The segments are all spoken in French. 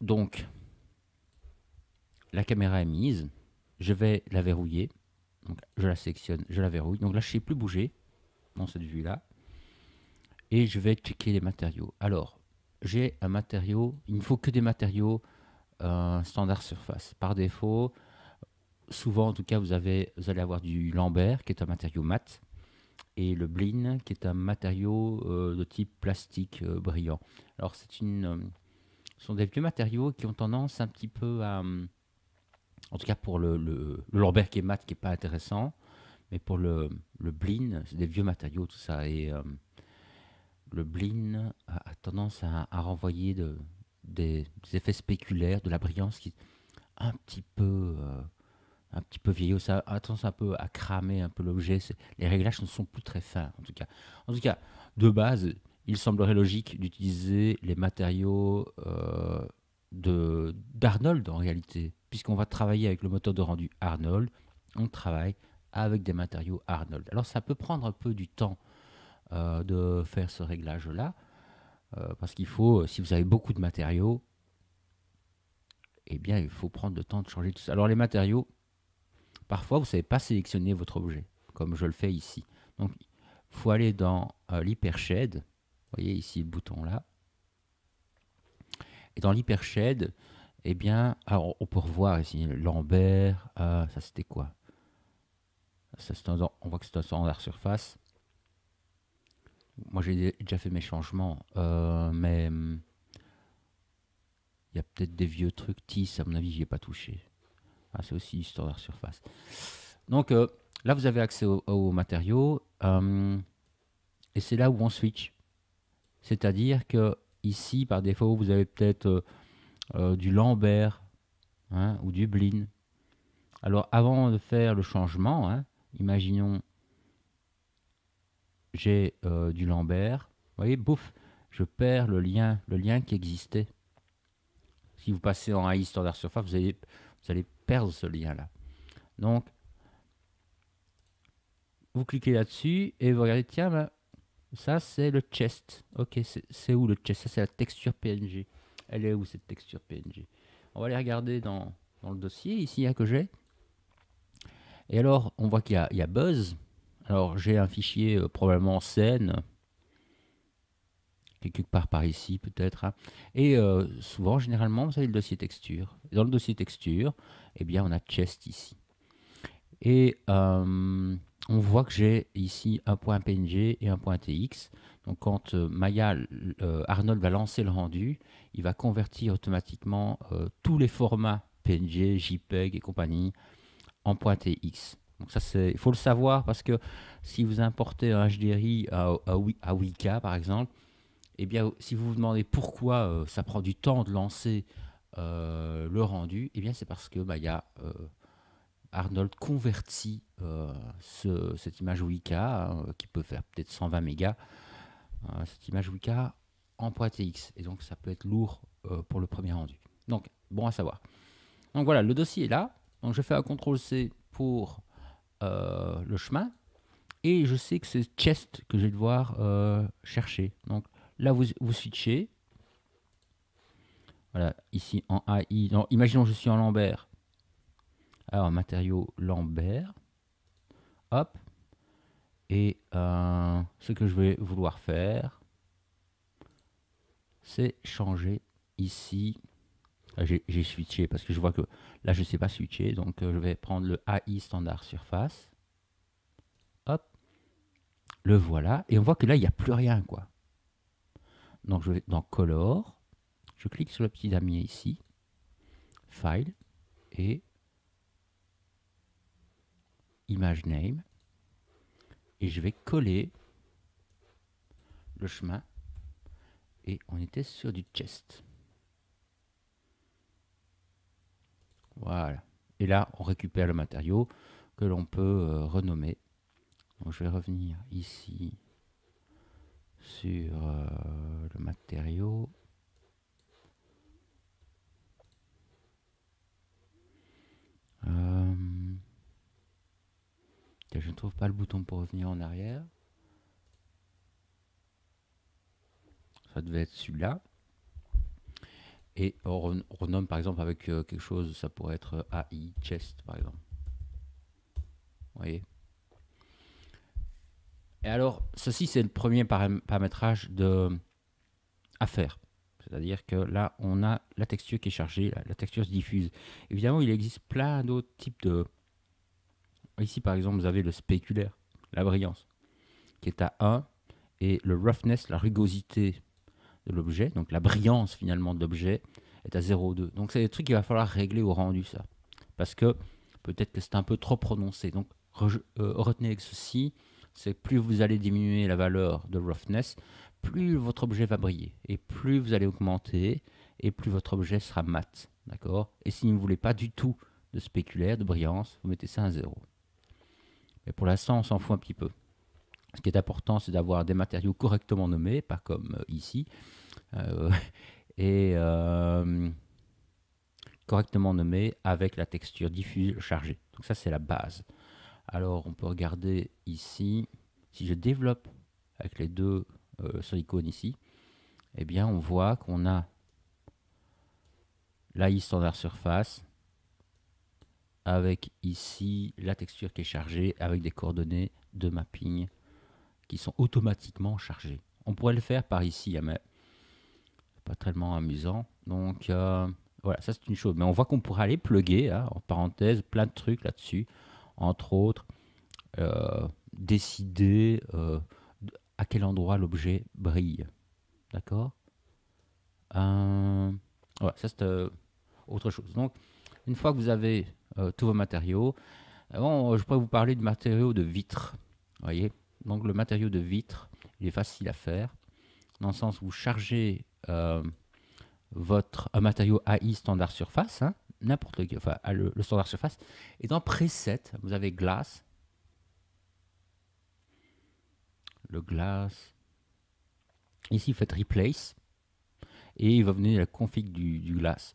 Donc, la caméra est mise, je vais la verrouiller. je la sélectionne, je la verrouille. Donc là, je ne sais plus bouger dans cette vue-là. Et je vais checker les matériaux. Alors, j'ai un matériau, il ne faut que des matériaux euh, standard surface. Par défaut, souvent en tout cas, vous, avez, vous allez avoir du lambert qui est un matériau mat et le blin qui est un matériau euh, de type plastique euh, brillant. Alors c'est une sont des vieux matériaux qui ont tendance un petit peu à. Hum, en tout cas, pour le, le, Lambert qui est mat, qui n'est pas intéressant, mais pour le, le Blin, c'est des vieux matériaux, tout ça. Et hum, le Blin a, tendance à, à renvoyer de, des, effets spéculaires, de la brillance qui un petit peu. Euh, un petit peu vieillot, ça a tendance un peu à cramer un peu l'objet. Les réglages ne sont plus très fins, en tout cas. En tout cas, de base, il semblerait logique d'utiliser les matériaux euh, d'Arnold en réalité, puisqu'on va travailler avec le moteur de rendu Arnold, on travaille avec des matériaux Arnold. Alors ça peut prendre un peu du temps euh, de faire ce réglage-là, euh, parce qu'il faut, si vous avez beaucoup de matériaux, eh bien il faut prendre le temps de changer tout ça. Alors les matériaux, parfois vous ne savez pas sélectionner votre objet, comme je le fais ici. Donc il faut aller dans l'hypershed voyez ici le bouton là. Et dans l'hypershed, eh bien, on peut revoir ici Lambert. Ah, ça c'était quoi ça, On voit que c'est un standard surface. Moi j'ai déjà fait mes changements, euh, mais hmm, il y a peut-être des vieux trucs TIS, à mon avis, j'y ai pas touché. Ah, c'est aussi standard surface. Donc euh, là, vous avez accès aux matériaux. Euh, et c'est là où on switch. C'est-à-dire que ici, par défaut, vous avez peut-être euh, euh, du Lambert hein, ou du Blin. Alors avant de faire le changement, hein, imaginons j'ai euh, du Lambert. Vous voyez, bouf, je perds le lien, le lien qui existait. Si vous passez en AI standard surface, vous allez, vous allez perdre ce lien-là. Donc, vous cliquez là-dessus et vous regardez, tiens, ben, ça, c'est le chest. Ok, c'est où le chest Ça, c'est la texture PNG. Elle est où cette texture PNG On va aller regarder dans, le dossier ici a hein, que j'ai. Et alors, on voit qu'il y, a Buzz. Alors, j'ai un fichier euh, probablement probablement scène, quelque part par ici peut-être. Hein. Et euh, souvent, généralement, vous avez le dossier texture. dans le dossier texture, eh bien, on a chest ici. Et euh, on voit que j'ai ici un point PNG et un point TX. Donc quand euh, Maya, euh, Arnold va lancer le rendu, il va convertir automatiquement euh, tous les formats PNG, JPEG et compagnie en point TX. Donc ça, il faut le savoir parce que si vous importez un HDRI à, à, par exemple, eh bien si vous vous demandez pourquoi ça prend du temps de lancer le rendu, et eh bien c'est parce que Maya Arnold convertit euh, cette image Wicca, euh, qui peut faire peut-être 120 mégas, euh, cette image Wicca en .tx. Et donc, ça peut être lourd pour le premier rendu. Donc, bon à savoir. Donc voilà, le dossier est là. Donc, je fais un CTRL-C pour le chemin et je sais que c'est chest que je vais devoir chercher. Donc là, vous, switchez. Voilà, ici en AI. imaginons que je suis en Lambert. Alors, matériaux Lambert. Hop. Et euh, ce que je vais vouloir faire, c'est changer ici. Ah, j'ai switché parce que je vois que là, je ne sais pas switcher. Donc, euh, je vais prendre le AI standard surface. Hop. Le voilà. Et on voit que là, il n'y a plus rien. quoi. Donc, je vais dans Color. Je clique sur le petit damier ici. File. Et image name et je vais coller le chemin et on était sur du chest. Voilà. Et là, on récupère le matériau que l'on peut euh, renommer. Donc, je vais revenir ici sur euh, le matériau. Euh, je ne trouve pas le bouton pour revenir en arrière. Ça devait être celui-là. Et on renomme par exemple avec euh, quelque chose, ça pourrait être euh, AI chest par exemple. Vous voyez Et alors, ceci c'est le premier paramétrage de... à euh, faire. C'est-à-dire que là, on a la texture qui est chargée, la texture se diffuse. Évidemment, il existe plein d'autres types de Ici, par exemple, vous avez le spéculaire, la brillance, qui est à 1, et le roughness, la rugosité de l'objet, donc la brillance finalement de l'objet, est à 0,2. Donc c'est des trucs qu'il va falloir régler au rendu, ça. Parce que peut-être que c'est un peu trop prononcé. Donc euh, retenez que ceci, c'est plus vous allez diminuer la valeur de roughness, plus votre objet va briller, et plus vous allez augmenter, et plus votre objet sera mat. D'accord Et si vous ne voulez pas du tout de spéculaire, de brillance, vous mettez ça à 0 pour l'instant, on s'en fout un petit peu. Ce qui est important, c'est d'avoir des matériaux correctement nommés, pas comme euh, ici, euh, et euh, correctement nommés avec la texture diffuse chargée. Donc ça, c'est la base. Alors, on peut regarder ici, si je développe avec les deux euh, ici, eh bien, on voit qu'on a l'AI standard surface, avec ici la texture qui est chargée avec des coordonnées de mapping qui sont automatiquement chargées. On pourrait le faire par ici, hein, mais pas tellement amusant. Donc euh, voilà, ça c'est une chose. Mais on voit qu'on pourrait aller plugger, hein, en parenthèse, plein de trucs là-dessus. Entre autres, euh, décider euh, à quel endroit l'objet brille. D'accord Voilà, ça c'est autre chose. Donc, une fois que vous avez euh, tous vos matériaux. Euh, bon, je pourrais vous parler du matériau de vitre. voyez Donc le matériau de vitre, il est facile à faire, dans le sens où vous chargez euh, votre, un matériau AI standard surface, hein, n'importe enfin le, standard surface, et dans preset, vous avez glace, le glace, ici vous faites replace, et il va venir la config du, glace.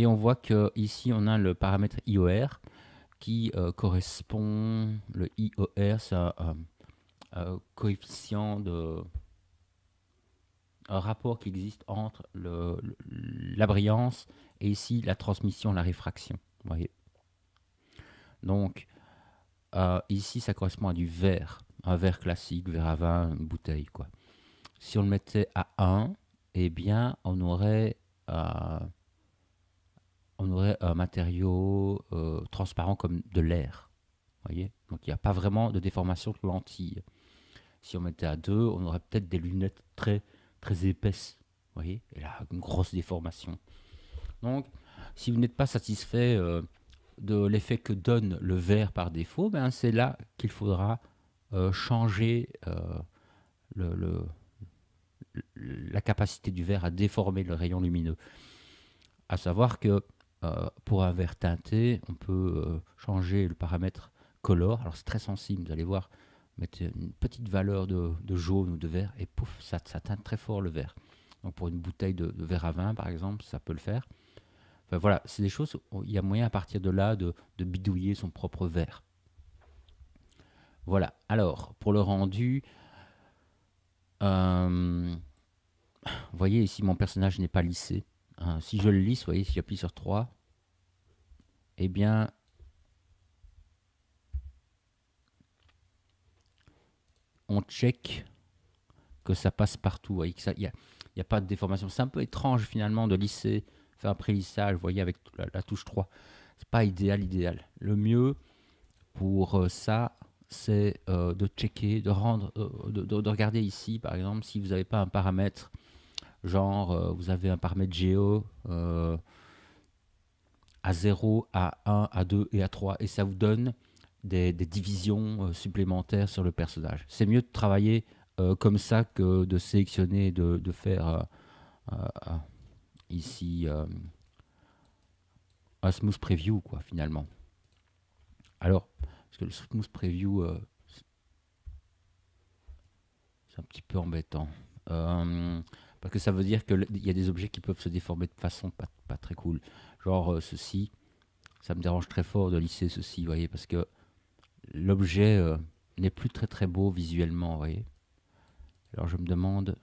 Et on voit que ici on a le paramètre IOR qui euh, correspond, le IOR, c'est un, coefficient de rapport qui existe entre le, la brillance et ici la transmission, la réfraction. voyez Donc euh, ici ça correspond à du verre, un verre classique, verre à vin, bouteille. Quoi. Si on le mettait à 1, eh bien on aurait euh, on aurait un matériau euh, transparent comme de l'air. voyez Donc il n'y a pas vraiment de déformation de lentille. Si on mettait à deux, on aurait peut-être des lunettes très, très épaisses. voyez Et là, une grosse déformation. Donc, si vous n'êtes pas satisfait euh, de l'effet que donne le verre par défaut, ben, c'est là qu'il faudra euh, changer la capacité du verre à déformer le rayon lumineux. À savoir que euh, pour un verre teinté, on peut euh, changer le paramètre color. Alors c'est très sensible, vous allez voir, mettez une petite valeur de, jaune ou de vert et pouf, ça, teinte très fort le vert. Donc pour une bouteille de, verre à vin par exemple, ça peut le faire. Enfin, voilà, c'est des choses, où il y a moyen à partir de là de, bidouiller son propre verre. Voilà, alors pour le rendu, euh, voyez ici mon personnage n'est pas lissé. Hein, si je le lisse, voyez, si j'appuie sur 3, eh bien, on check que ça passe partout. Il n'y a, pas de déformation. C'est un peu étrange finalement de lisser, faire un prélissage, vous voyez, avec la, touche 3. C'est pas idéal, idéal. Le mieux pour euh, ça, c'est euh, de checker, de, rendre, euh, de, regarder ici, par exemple, si vous n'avez pas un paramètre, genre vous avez un paramètre géo, à 0, à 1, à 2 et à 3. Et ça vous donne des, divisions euh, supplémentaires sur le personnage. C'est mieux de travailler euh, comme ça que de sélectionner, de, faire euh, ici un smooth preview, quoi, finalement. Alors, parce que le smooth preview, c'est un petit peu embêtant. Parce que ça veut dire qu'il y a des objets qui peuvent se déformer de façon pas, très cool. Genre euh, ceci, ça me dérange très fort de lisser ceci, vous voyez, parce que l'objet euh, n'est plus très très beau visuellement, vous voyez. Alors je me demande...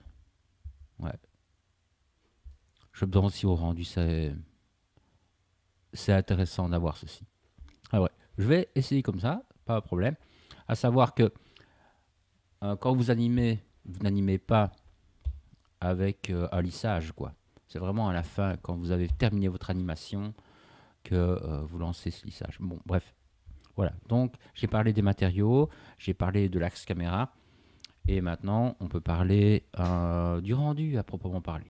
Ouais. Je me demande si au rendu c'est... C'est intéressant d'avoir ceci. Ah ouais. Je vais essayer comme ça, pas de problème. À savoir que euh, quand vous animez, vous n'animez pas avec un euh, lissage, quoi. C'est vraiment à la fin, quand vous avez terminé votre animation, que euh, vous lancez ce lissage. Bon, bref. Voilà. Donc, j'ai parlé des matériaux, j'ai parlé de l'axe caméra, et maintenant, on peut parler euh, du rendu à proprement parler.